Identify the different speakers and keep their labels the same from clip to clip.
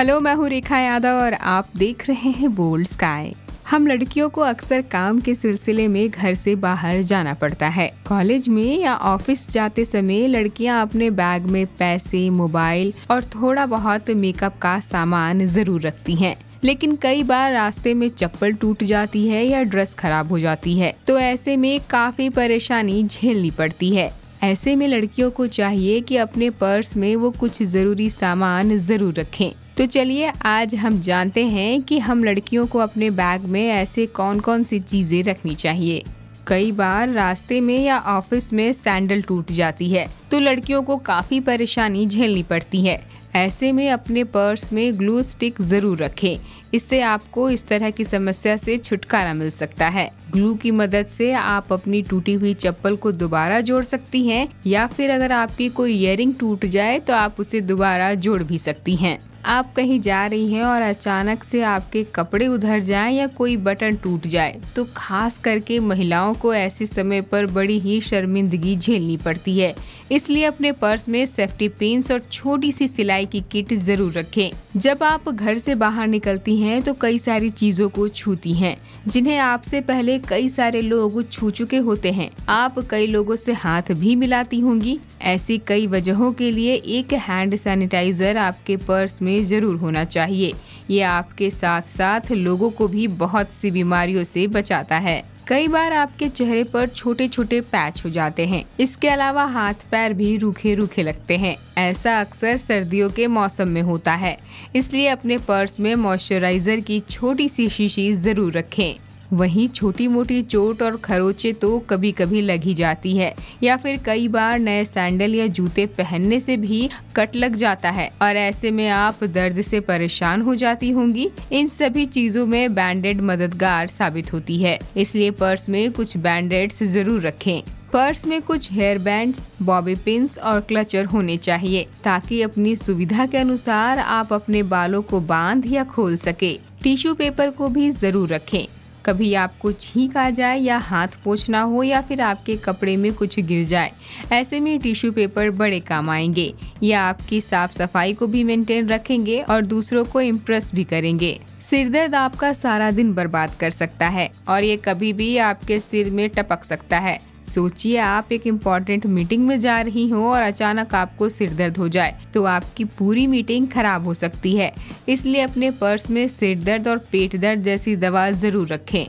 Speaker 1: Hello मैं हूँ रेखा यादव और आप देख रहे हैं बोल्ड स्काई हम लड़कियों को अक्सर काम के सिलसिले में घर से बाहर जाना पड़ता है कॉलेज में या ऑफिस जाते समय लड़कियां अपने बैग में पैसे मोबाइल और थोड़ा बहुत मेकअप का सामान जरूर रखती हैं लेकिन कई बार रास्ते में चप्पल टूट जाती है या ड्रेस खराब हो जाती है तो ऐसे में काफी परेशानी झेलनी पड़ती है ऐसे में लड़कियों को चाहिए कि अपने पर्स में वो कुछ ज़रूरी सामान ज़रूर रखें तो चलिए आज हम जानते हैं कि हम लड़कियों को अपने बैग में ऐसे कौन कौन सी चीज़ें रखनी चाहिए कई बार रास्ते में या ऑफिस में सैंडल टूट जाती है तो लड़कियों को काफ़ी परेशानी झेलनी पड़ती है ऐसे में अपने पर्स में ग्लू स्टिक ज़रूर रखें इससे आपको इस तरह की समस्या से छुटकारा मिल सकता है ग्लू की मदद से आप अपनी टूटी हुई चप्पल को दोबारा जोड़ सकती हैं या फिर अगर आपकी कोई इयरिंग टूट जाए तो आप उसे दोबारा जोड़ भी सकती हैं आप कहीं जा रही हैं और अचानक से आपके कपड़े उधर जाएं या कोई बटन टूट जाए तो खास करके महिलाओं को ऐसे समय पर बड़ी ही शर्मिंदगी झेलनी पड़ती है इसलिए अपने पर्स में सेफ्टी पिंस और छोटी सी सिलाई की किट जरूर रखें जब आप घर से बाहर निकलती हैं तो कई सारी चीजों को छूती हैं जिन्हें आपसे पहले कई सारे लोग छू चुके होते हैं आप कई लोगों से हाथ भी मिलाती होंगी ऐसी कई वजहों के लिए एक हैंड सैनिटाइजर आपके पर्स में में ज़रूर होना चाहिए ये आपके साथ साथ लोगों को भी बहुत सी बीमारियों से बचाता है कई बार आपके चेहरे पर छोटे छोटे पैच हो जाते हैं इसके अलावा हाथ पैर भी रूखे रूखे लगते हैं ऐसा अक्सर सर्दियों के मौसम में होता है इसलिए अपने पर्स में मॉइस्चराइजर की छोटी सी शीशी जरूर रखें वहीं छोटी मोटी चोट और खरोचे तो कभी कभी लग ही जाती है या फिर कई बार नए सैंडल या जूते पहनने से भी कट लग जाता है और ऐसे में आप दर्द से परेशान हो जाती होंगी इन सभी चीजों में बैंडेड मददगार साबित होती है इसलिए पर्स में कुछ बैंडेड्स जरूर रखें पर्स में कुछ हेयर बैंड्स बॉबी पिंस और क्लचर होने चाहिए ताकि अपनी सुविधा के अनुसार आप अपने बालों को बांध या खोल सके टिश्यू पेपर को भी जरूर रखें कभी आपको छींक आ जाए या हाथ पोछना हो या फिर आपके कपड़े में कुछ गिर जाए ऐसे में टिश्यू पेपर बड़े काम आएंगे या आपकी साफ सफाई को भी मेंटेन रखेंगे और दूसरों को इम्प्रेस भी करेंगे सिर दर्द आपका सारा दिन बर्बाद कर सकता है और ये कभी भी आपके सिर में टपक सकता है सोचिए आप एक इम्पोर्टेंट मीटिंग में जा रही हो और अचानक आपको सिर दर्द हो जाए तो आपकी पूरी मीटिंग खराब हो सकती है इसलिए अपने पर्स में सिर दर्द और पेट दर्द जैसी दवा ज़रूर रखें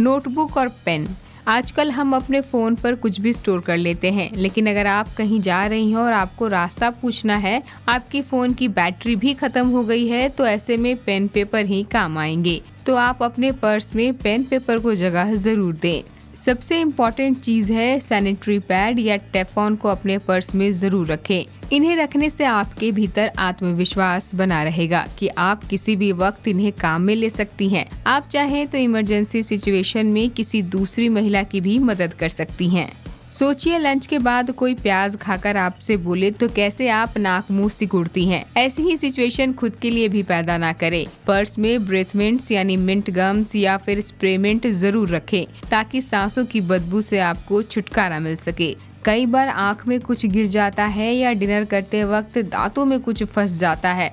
Speaker 1: नोटबुक और पेन आजकल हम अपने फ़ोन पर कुछ भी स्टोर कर लेते हैं लेकिन अगर आप कहीं जा रही हो और आपको रास्ता पूछना है आपकी फ़ोन की बैटरी भी ख़त्म हो गई है तो ऐसे में पेन पेपर ही काम आएंगे तो आप अपने पर्स में पेन पेपर को जगह ज़रूर दें सबसे इम्पोर्टेंट चीज़ है सैनिटरी पैड या टेफोन को अपने पर्स में ज़रूर रखें इन्हें रखने से आपके भीतर आत्मविश्वास बना रहेगा कि आप किसी भी वक्त इन्हें काम में ले सकती हैं। आप चाहें तो इमरजेंसी सिचुएशन में किसी दूसरी महिला की भी मदद कर सकती हैं सोचिए लंच के बाद कोई प्याज खाकर आपसे बोले तो कैसे आप नाक मुंह सिकुड़ती हैं ऐसी ही सिचुएशन खुद के लिए भी पैदा ना करें पर्स में ब्रेथमेंट यानी मिंट गम्स या फिर स्प्रेमेंट जरूर रखें ताकि सांसों की बदबू से आपको छुटकारा मिल सके कई बार आँख में कुछ गिर जाता है या डिनर करते वक्त दांतों में कुछ फंस जाता है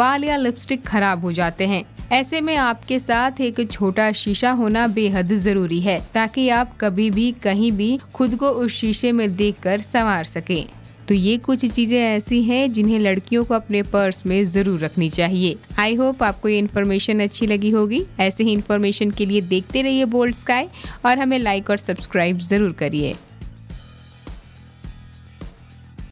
Speaker 1: बाल या लिपस्टिक खराब हो जाते हैं ऐसे में आपके साथ एक छोटा शीशा होना बेहद जरूरी है ताकि आप कभी भी कहीं भी खुद को उस शीशे में देख कर संवार सके तो ये कुछ चीज़ें ऐसी हैं जिन्हें लड़कियों को अपने पर्स में ज़रूर रखनी चाहिए आई होप आपको ये इन्फॉर्मेशन अच्छी लगी होगी ऐसे ही इन्फॉर्मेशन के लिए देखते रहिए बोल्ड स्काई और हमें लाइक और सब्सक्राइब ज़रूर करिए